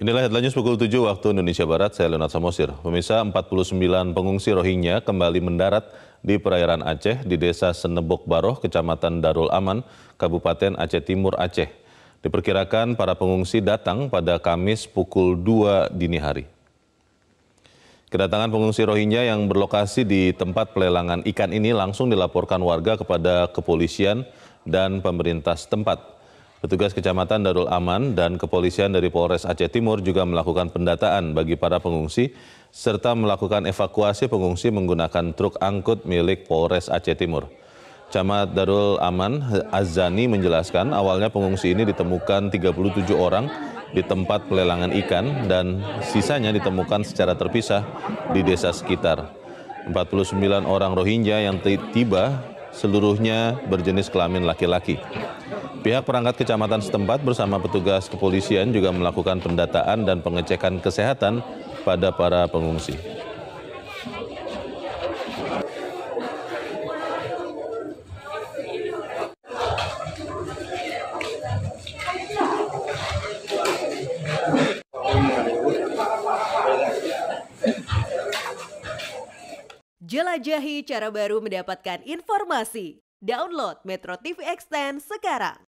Inilah headline news pukul 7 waktu Indonesia Barat, saya Leonard Samosir. Pemirsa 49 pengungsi Rohingya kembali mendarat di perairan Aceh di desa Senebok Baroh, Kecamatan Darul Aman, Kabupaten Aceh Timur, Aceh. Diperkirakan para pengungsi datang pada Kamis pukul 2 dini hari. Kedatangan pengungsi Rohingya yang berlokasi di tempat pelelangan ikan ini langsung dilaporkan warga kepada kepolisian dan pemerintah setempat. Petugas Kecamatan Darul Aman dan kepolisian dari Polres Aceh Timur juga melakukan pendataan bagi para pengungsi serta melakukan evakuasi pengungsi menggunakan truk angkut milik Polres Aceh Timur. Camat Darul Aman Azani menjelaskan awalnya pengungsi ini ditemukan 37 orang di tempat pelelangan ikan dan sisanya ditemukan secara terpisah di desa sekitar. 49 orang Rohingya yang tiba seluruhnya berjenis kelamin laki-laki. Pihak perangkat kecamatan setempat bersama petugas kepolisian juga melakukan pendataan dan pengecekan kesehatan pada para pengungsi. Jelajahi cara baru mendapatkan informasi. Download Metro TV Extend sekarang.